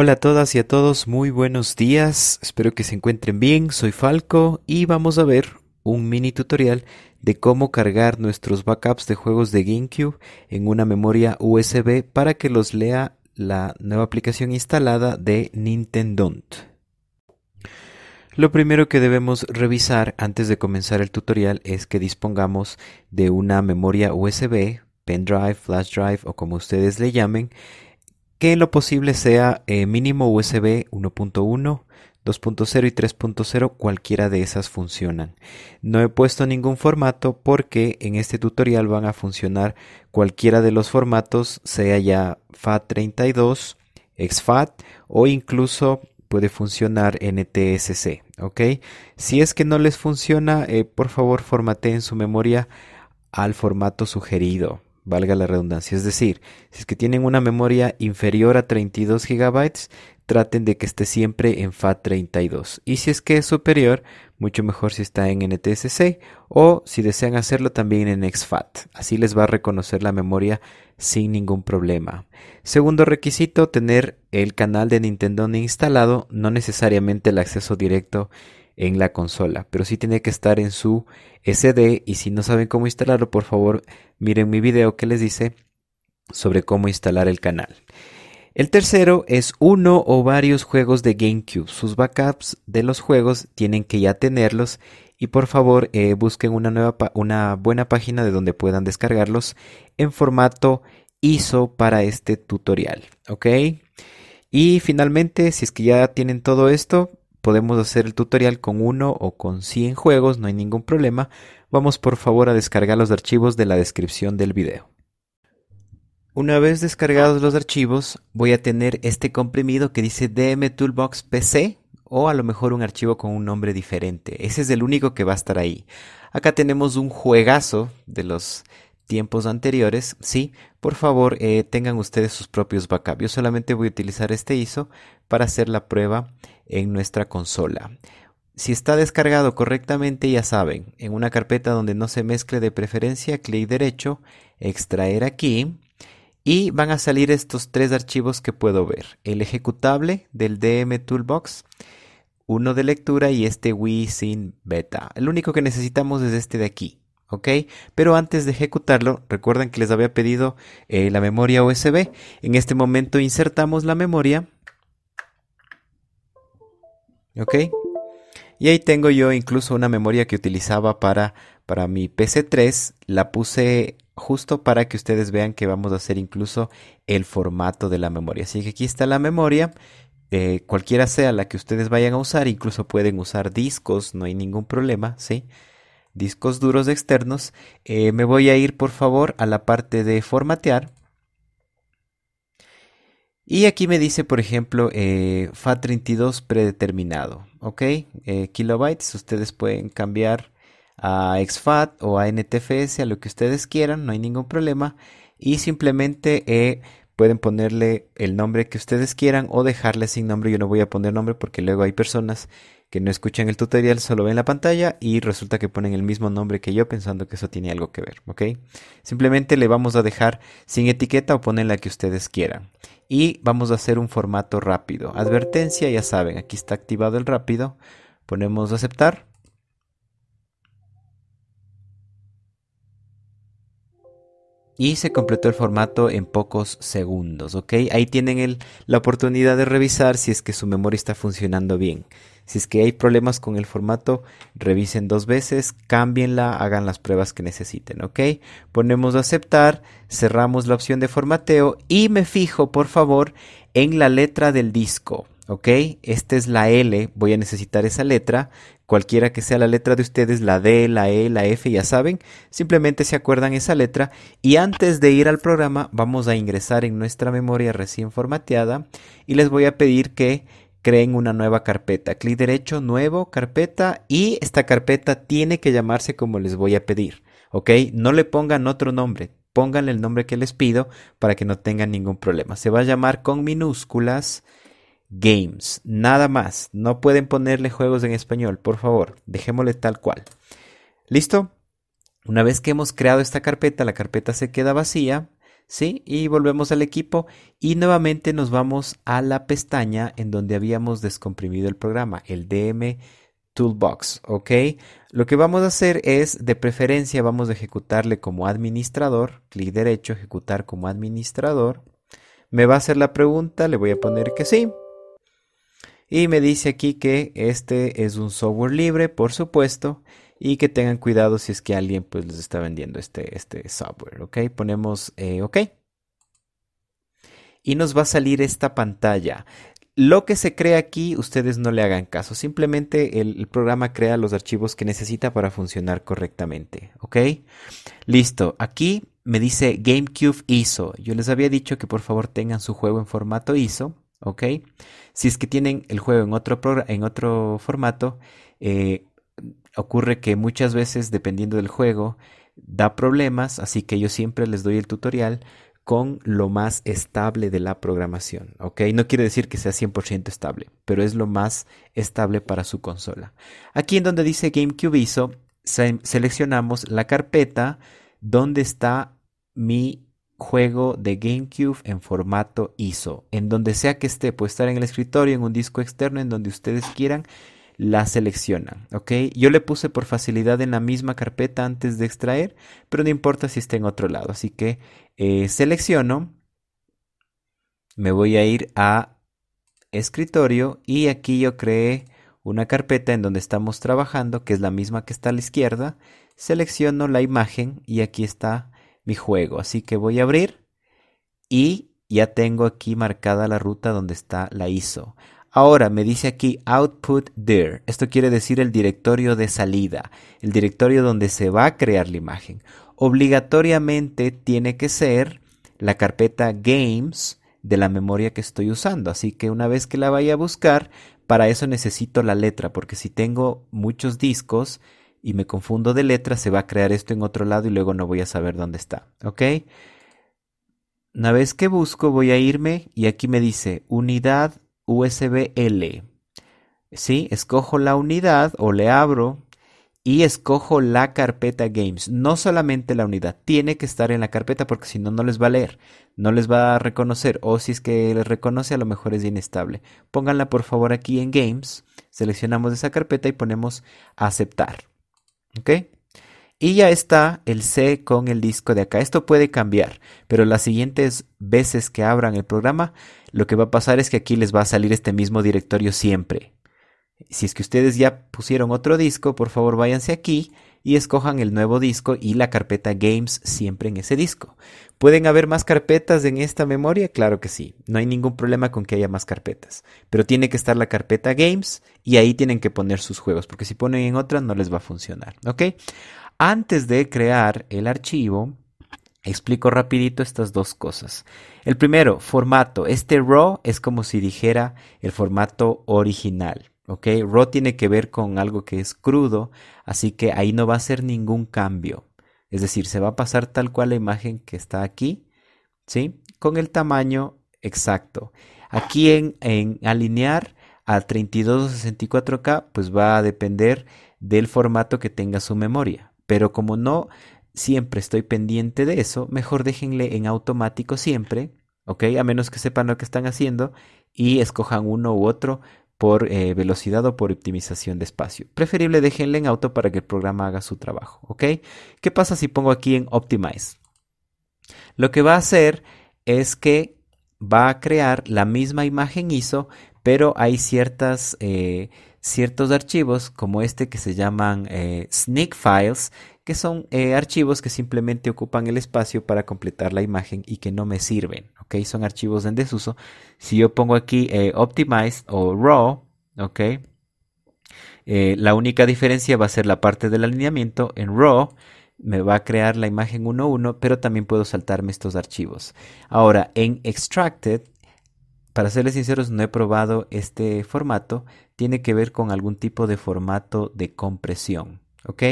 Hola a todas y a todos, muy buenos días, espero que se encuentren bien, soy Falco y vamos a ver un mini tutorial de cómo cargar nuestros backups de juegos de GameCube en una memoria USB para que los lea la nueva aplicación instalada de Nintendo. Lo primero que debemos revisar antes de comenzar el tutorial es que dispongamos de una memoria USB, pendrive, flash drive o como ustedes le llamen, que en lo posible sea eh, mínimo USB 1.1, 2.0 y 3.0, cualquiera de esas funcionan. No he puesto ningún formato porque en este tutorial van a funcionar cualquiera de los formatos, sea ya FAT32, exFAT o incluso puede funcionar NTSC, ¿ok? Si es que no les funciona, eh, por favor formateen su memoria al formato sugerido, valga la redundancia. Es decir, si es que tienen una memoria inferior a 32 GB, traten de que esté siempre en FAT32. Y si es que es superior, mucho mejor si está en NTSC o si desean hacerlo también en exFAT, Así les va a reconocer la memoria sin ningún problema. Segundo requisito, tener el canal de Nintendo instalado, no necesariamente el acceso directo en la consola, pero si tiene que estar en su SD y si no saben cómo instalarlo, por favor miren mi video que les dice sobre cómo instalar el canal. El tercero es uno o varios juegos de GameCube. Sus backups de los juegos tienen que ya tenerlos y por favor eh, busquen una, nueva una buena página de donde puedan descargarlos en formato ISO para este tutorial. ¿Ok? Y finalmente, si es que ya tienen todo esto, Podemos hacer el tutorial con uno o con 100 juegos, no hay ningún problema. Vamos por favor a descargar los archivos de la descripción del video. Una vez descargados los archivos, voy a tener este comprimido que dice DM Toolbox PC o a lo mejor un archivo con un nombre diferente. Ese es el único que va a estar ahí. Acá tenemos un juegazo de los tiempos anteriores, sí, por favor eh, tengan ustedes sus propios backups. Yo solamente voy a utilizar este ISO para hacer la prueba en nuestra consola. Si está descargado correctamente, ya saben, en una carpeta donde no se mezcle de preferencia, clic derecho, extraer aquí y van a salir estos tres archivos que puedo ver. El ejecutable del DM Toolbox, uno de lectura y este Sin Beta. El único que necesitamos es este de aquí, ¿ok? Pero antes de ejecutarlo, recuerden que les había pedido eh, la memoria USB. En este momento insertamos la memoria, ¿ok? Y ahí tengo yo incluso una memoria que utilizaba para, mi PC3, la puse justo para que ustedes vean que vamos a hacer incluso el formato de la memoria. Así que aquí está la memoria, eh, cualquiera sea la que ustedes vayan a usar, incluso pueden usar discos, no hay ningún problema, ¿sí? sí discos duros externos, eh, me voy a ir por favor a la parte de formatear. Y aquí me dice, por ejemplo, eh, FAT32 predeterminado. ¿Ok? Eh, kilobytes, ustedes pueden cambiar a XFAT o a NTFS, a lo que ustedes quieran, no hay ningún problema. Y simplemente pueden ponerle el nombre que ustedes quieran o dejarle sin nombre. Yo no voy a poner nombre porque luego hay personas que no escuchan el tutorial, solo ven la pantalla y resulta que ponen el mismo nombre que yo pensando que eso tiene algo que ver, Simplemente le vamos a dejar sin etiqueta o ponen la que ustedes quieran. Y vamos a hacer un formato rápido. Advertencia, ya saben, aquí está activado el rápido. Ponemos aceptar. y se completó el formato en pocos segundos, ¿ok? Ahí tienen la oportunidad de revisar si es que su memoria está funcionando bien. Si es que hay problemas con el formato, revisen dos veces, cámbienla, hagan las pruebas que necesiten, ¿ok? Ponemos aceptar, cerramos la opción de formateo y me fijo, por favor, en la letra del disco. ¿ok? Esta es la L, voy a necesitar esa letra, cualquiera que sea la letra de ustedes, la D, la E, la F, ya saben, simplemente se acuerdan esa letra y antes de ir al programa vamos a ingresar en nuestra memoria recién formateada y les voy a pedir que creen una nueva carpeta. Clic derecho, nuevo, carpeta y esta carpeta tiene que llamarse como les voy a pedir, ¿ok? No le pongan otro nombre, pónganle el nombre que les pido para que no tengan ningún problema. Se va a llamar con minúsculas Games. Nada más. No pueden ponerle juegos en español, por favor. Dejémosle tal cual. ¿Listo? Una vez que hemos creado esta carpeta, la carpeta se queda vacía. ¿Sí? Y volvemos al equipo y nuevamente nos vamos a la pestaña en donde habíamos descomprimido el programa, el DM Toolbox, ¿ok? Lo que vamos a hacer es, de preferencia, vamos a ejecutarle como administrador, clic derecho, ejecutar como administrador. Me va a hacer la pregunta, le voy a poner que sí. Y me dice aquí que este es un software libre, por supuesto, y que tengan cuidado si es que alguien pues les está vendiendo este, este software, ¿ok? Ponemos eh, OK. Y nos va a salir esta pantalla. Lo que se crea aquí, ustedes no le hagan caso. Simplemente el, el, programa crea los archivos que necesita para funcionar correctamente. ¿Ok? Listo. Aquí me dice GameCube ISO. Yo les había dicho que por favor tengan su juego en formato ISO. ¿ok? Si es que tienen el juego en otro, en otro formato, eh, ocurre que muchas veces, dependiendo del juego, da problemas, así que yo siempre les doy el tutorial con lo más estable de la programación, ¿ok? No quiere decir que sea 100% estable, pero es lo más estable para su consola. Aquí en donde dice GameCube ISO, seleccionamos la carpeta donde está mi juego de GameCube en formato ISO. En donde sea que esté, puede estar en el escritorio, en un disco externo, en donde ustedes quieran, la seleccionan. ¿Ok? Yo le puse por facilidad en la misma carpeta antes de extraer, pero no importa si está en otro lado. Así que eh, selecciono. Me voy a ir a escritorio y aquí yo creé una carpeta en donde estamos trabajando, que es la misma que está a la izquierda. Selecciono la imagen y aquí está mi juego. Así que voy a abrir y ya tengo aquí marcada la ruta donde está la ISO. Ahora me dice aquí output dir. Esto quiere decir el directorio de salida, el directorio donde se va a crear la imagen. Obligatoriamente tiene que ser la carpeta games de la memoria que estoy usando. Así que una vez que la vaya a buscar, para eso necesito la letra, porque si tengo muchos discos, y me confundo de letras, se va a crear esto en otro lado y luego no voy a saber dónde está. ¿Ok? Una vez que busco, voy a irme y aquí me dice unidad USB L. Escojo la unidad o le abro y escojo la carpeta Games. No solamente la unidad, tiene que estar en la carpeta porque si no, no les va a leer, no les va a reconocer o si es que les reconoce a lo mejor es inestable. Pónganla por favor aquí en Games, seleccionamos esa carpeta y ponemos aceptar. ¿Ok? Y ya está el C con el disco de acá. Esto puede cambiar, pero las siguientes veces que abran el programa, lo que va a pasar es que aquí les va a salir este mismo directorio siempre. Si es que ustedes ya pusieron otro disco, por favor váyanse aquí y escojan el nuevo disco y la carpeta Games siempre en ese disco. ¿Pueden haber más carpetas en esta memoria? Claro que sí, no hay ningún problema con que haya más carpetas, pero tiene que estar la carpeta Games y ahí tienen que poner sus juegos, porque si ponen en otra no les va a funcionar, ¿ok? Antes de crear el archivo, explico rapidito estas dos cosas. El primero, formato. Este RAW es como si dijera el formato original. ¿ok? Raw tiene que ver con algo que es crudo, así que ahí no va a ser ningún cambio. Es decir, se va a pasar tal cual la imagen que está aquí, ¿sí? Con el tamaño exacto. Aquí en, en alinear a 32 o 64K, pues va a depender del formato que tenga su memoria. Pero como no siempre estoy pendiente de eso, mejor déjenle en automático siempre, ¿ok? A menos que sepan lo que están haciendo y escojan uno u otro por eh, velocidad o por optimización de espacio. Preferible déjenle en auto para que el programa haga su trabajo, ¿ok? ¿Qué pasa si pongo aquí en Optimize? Lo que va a hacer es que va a crear la misma imagen ISO, pero hay ciertas, eh, ciertos archivos como este que se llaman eh, sneak files que son eh, archivos que simplemente ocupan el espacio para completar la imagen y que no me sirven, ¿ok? Son archivos en desuso. Si yo pongo aquí eh, Optimize Optimized o Raw, ¿ok? Eh, la única diferencia va a ser la parte del alineamiento. En RAW me va a crear la imagen 1.1, pero también puedo saltarme estos archivos. Ahora, en Extracted, para serles sinceros, no he probado este formato. Tiene que ver con algún tipo de formato de compresión. ¿Ok?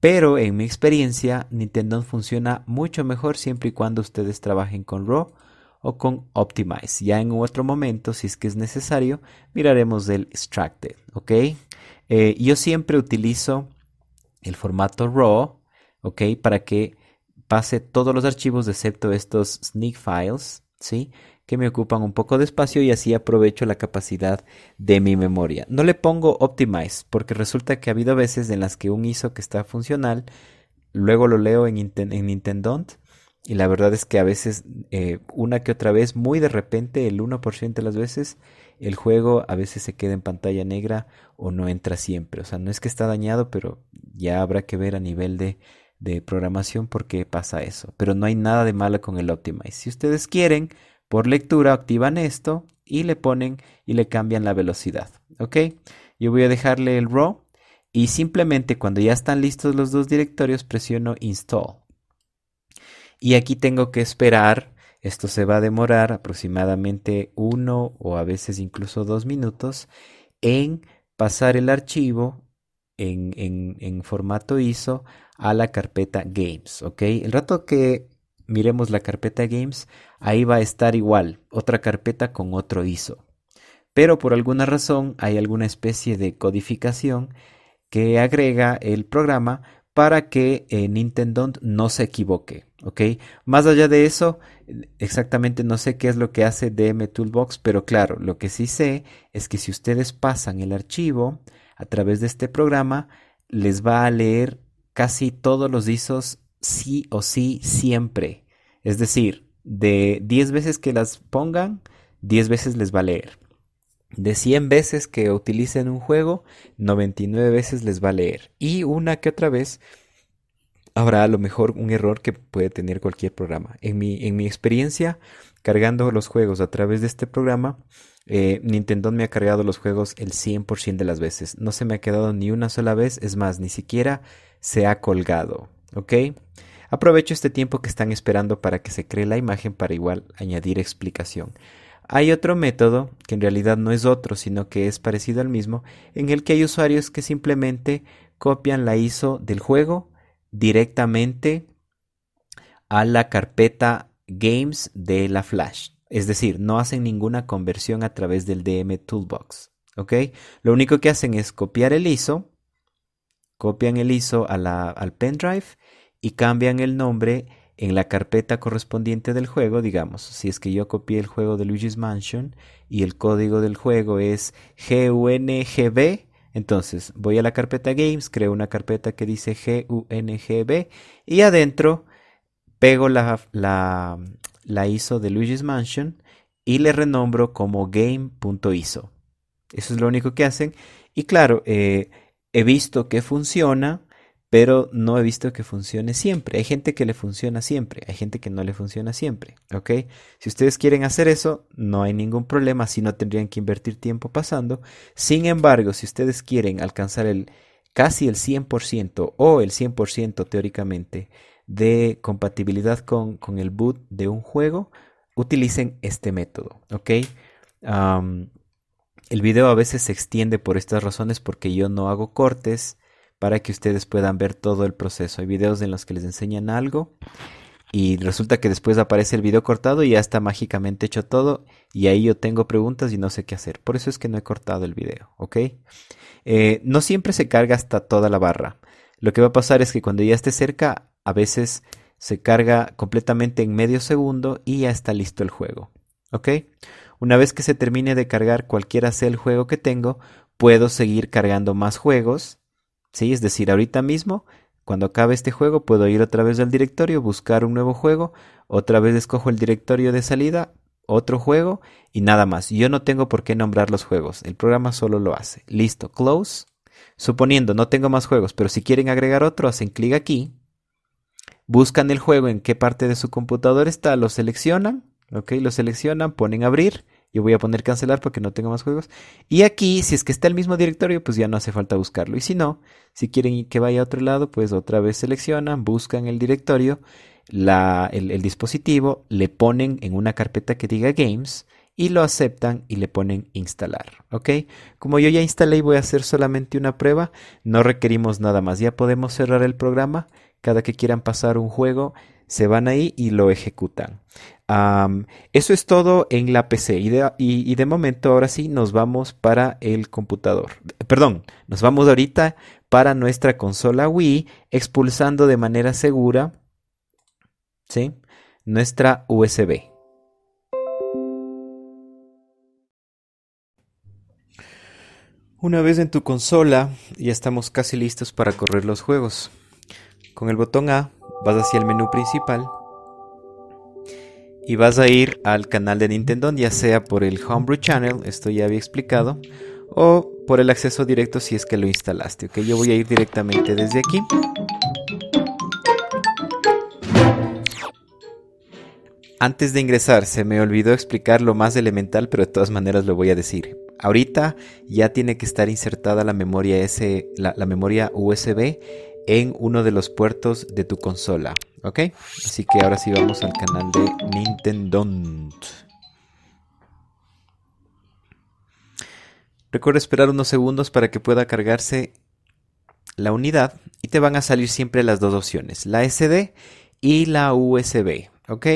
Pero en mi experiencia, Nintendo funciona mucho mejor siempre y cuando ustedes trabajen con RAW o con Optimize. Ya en otro momento, si es que es necesario, miraremos el Extracted, ¿ok? Eh, yo siempre utilizo el formato RAW, ¿ok? Para que pase todos los archivos excepto estos sneak files, ¿sí? que me ocupan un poco de espacio y así aprovecho la capacidad de mi memoria. No le pongo optimize porque resulta que ha habido veces en las que un ISO que está funcional, luego lo leo en, en Nintendo y la verdad es que a veces, eh, una que otra vez, muy de repente, el 1% de las veces, el juego a veces se queda en pantalla negra o no entra siempre. O sea, no es que está dañado, pero ya habrá que ver a nivel de, de programación por qué pasa eso. Pero no hay nada de malo con el Optimize. Si ustedes quieren, por lectura activan esto y le ponen y le cambian la velocidad. ¿Ok? Yo voy a dejarle el raw y simplemente cuando ya están listos los dos directorios presiono install. Y aquí tengo que esperar. Esto se va a demorar aproximadamente uno o a veces incluso dos minutos en pasar el archivo en, en formato ISO a la carpeta games. ¿ok? El rato que miremos la carpeta games, ahí va a estar igual, otra carpeta con otro ISO. Pero por alguna razón hay alguna especie de codificación que agrega el programa para que eh, Nintendo no se equivoque, Más allá de eso, exactamente no sé qué es lo que hace DM Toolbox, pero claro, lo que sí sé es que si ustedes pasan el archivo a través de este programa, les va a leer casi todos los ISOs sí o sí siempre. Es decir, de 10 veces que las pongan, 10 veces les va a leer. De 100 veces que utilicen un juego, 99 veces les va a leer. Y una que otra vez habrá a lo mejor un error que puede tener cualquier programa. En mi, en mi experiencia, cargando los juegos a través de este programa, eh, Nintendo me ha cargado los juegos el 100% de las veces. No se me ha quedado ni una sola vez, es más, ni siquiera se ha colgado. ¿Ok? Aprovecho este tiempo que están esperando para que se cree la imagen para igual añadir explicación. Hay otro método, que en realidad no es otro, sino que es parecido al mismo, en el que hay usuarios que simplemente copian la ISO del juego directamente a la carpeta Games de la Flash. Es decir, no hacen ninguna conversión a través del DM Toolbox. ¿Ok? Lo único que hacen es copiar el ISO copian el ISO al pendrive y cambian el nombre en la carpeta correspondiente del juego, digamos, si es que yo copié el juego de Luigi's Mansion y el código del juego es GUNGB, entonces voy a la carpeta Games, creo una carpeta que dice GUNGB y adentro pego la, ISO de Luigi's Mansion y le renombro como game.iso. Eso es lo único que hacen. Y claro, eh, he visto que funciona, pero no he visto que funcione siempre. Hay gente que le funciona siempre, hay gente que no le funciona siempre, ¿ok? Si ustedes quieren hacer eso, no hay ningún problema, si no tendrían que invertir tiempo pasando. Sin embargo, si ustedes quieren alcanzar el casi el 100% o el 100% teóricamente de compatibilidad con, el boot de un juego, utilicen este método, ¿ok? El video a veces se extiende por estas razones porque yo no hago cortes para que ustedes puedan ver todo el proceso. Hay videos en los que les enseñan algo y resulta que después aparece el video cortado y ya está mágicamente hecho todo y ahí yo tengo preguntas y no sé qué hacer. Por eso es que no he cortado el video, ¿ok? Eh, no siempre se carga hasta toda la barra. Lo que va a pasar es que cuando ya esté cerca, a veces se carga completamente en medio segundo y ya está listo el juego. Una vez que se termine de cargar cualquiera sea el juego que tengo, puedo seguir cargando más juegos. ¿Sí? Es decir, ahorita mismo, cuando acabe este juego, puedo ir otra vez al directorio, buscar un nuevo juego, otra vez escojo el directorio de salida, otro juego y nada más. Yo no tengo por qué nombrar los juegos, el programa solo lo hace. Listo, close. Suponiendo, no tengo más juegos, pero si quieren agregar otro, hacen clic aquí, buscan el juego en qué parte de su computador está, lo seleccionan Ok, lo seleccionan, ponen abrir. Yo voy a poner cancelar porque no tengo más juegos. Y aquí, si es que está el mismo directorio, pues ya no hace falta buscarlo. Y si no, si quieren que vaya a otro lado, pues otra vez seleccionan, buscan el directorio, el, dispositivo, le ponen en una carpeta que diga games y lo aceptan y le ponen instalar. ¿Ok? Como yo ya instalé y voy a hacer solamente una prueba, no requerimos nada más. Ya podemos cerrar el programa. Cada que quieran pasar un juego, se van ahí y lo ejecutan. eso es todo en la PC y de, de, momento ahora sí nos vamos para el computador. Perdón, nos vamos ahorita para nuestra consola Wii expulsando de manera segura ¿sí? nuestra USB. Una vez en tu consola ya estamos casi listos para correr los juegos. Con el botón A vas hacia el menú principal y vas a ir al canal de Nintendo, ya sea por el Homebrew Channel, esto ya había explicado, o por el acceso directo si es que lo instalaste. Ok, yo voy a ir directamente desde aquí. Antes de ingresar, se me olvidó explicar lo más elemental, pero de todas maneras lo voy a decir. Ahorita ya tiene que estar insertada la memoria, S, la, la memoria USB en uno de los puertos de tu consola. ¿Ok? Así que ahora sí vamos al canal de Nintendo. Recuerda esperar unos segundos para que pueda cargarse la unidad y te van a salir siempre las dos opciones, la SD y la USB. ¿Ok?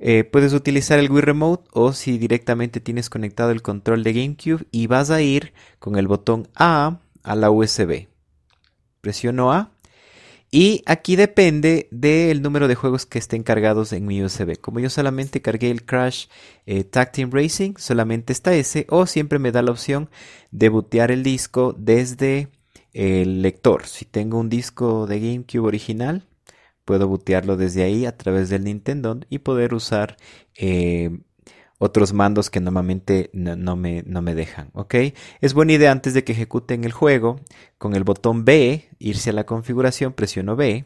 Eh, puedes utilizar el Wii Remote o si directamente tienes conectado el control de GameCube y vas a ir con el botón A a la USB. Presiono A y aquí depende del número de juegos que estén cargados en mi USB. Como yo solamente cargué el Crash eh, Tag Team Racing, solamente está ese. O siempre me da la opción de bootear el disco desde el lector. Si tengo un disco de GameCube original, puedo bootearlo desde ahí a través del Nintendo y poder usar eh, otros mandos que normalmente no, me, me dejan. ¿ok? Es buena idea antes de que ejecuten el juego, con el botón B, irse a la configuración, presiono B.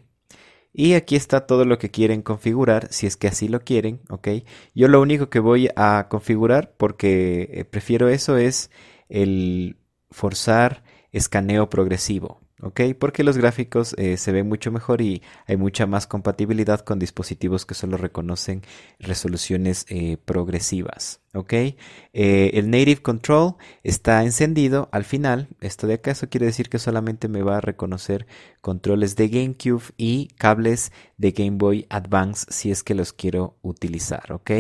Y aquí está todo lo que quieren configurar, si es que así lo quieren, ¿ok? Yo lo único que voy a configurar, porque eh, prefiero eso, es el forzar escaneo progresivo. Porque los gráficos eh, se ven mucho mejor y hay mucha más compatibilidad con dispositivos que solo reconocen resoluciones eh, progresivas, ¿ok? Eh, el Native Control está encendido al final, esto de acá, eso quiere decir que solamente me va a reconocer controles de GameCube y cables de Game Boy Advance si es que los quiero utilizar, ¿ok?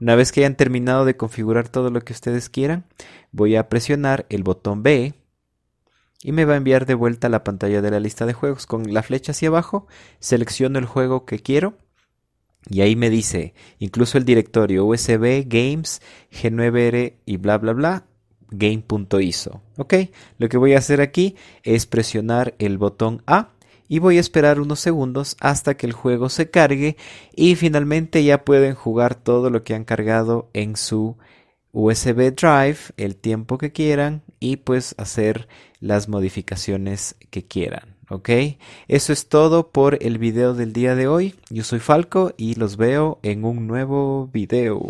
Una vez que hayan terminado de configurar todo lo que ustedes quieran, voy a presionar el botón B y me va a enviar de vuelta a la pantalla de la lista de juegos. Con la flecha hacia abajo selecciono el juego que quiero y ahí me dice incluso el directorio USB, Games, G9R y bla bla bla game.iso. Ok, lo que voy a hacer aquí es presionar el botón A y voy a esperar unos segundos hasta que el juego se cargue y finalmente ya pueden jugar todo lo que han cargado en su USB drive el tiempo que quieran y pues hacer las modificaciones que quieran. ¿Ok? Eso es todo por el video del día de hoy. Yo soy Falco y los veo en un nuevo video.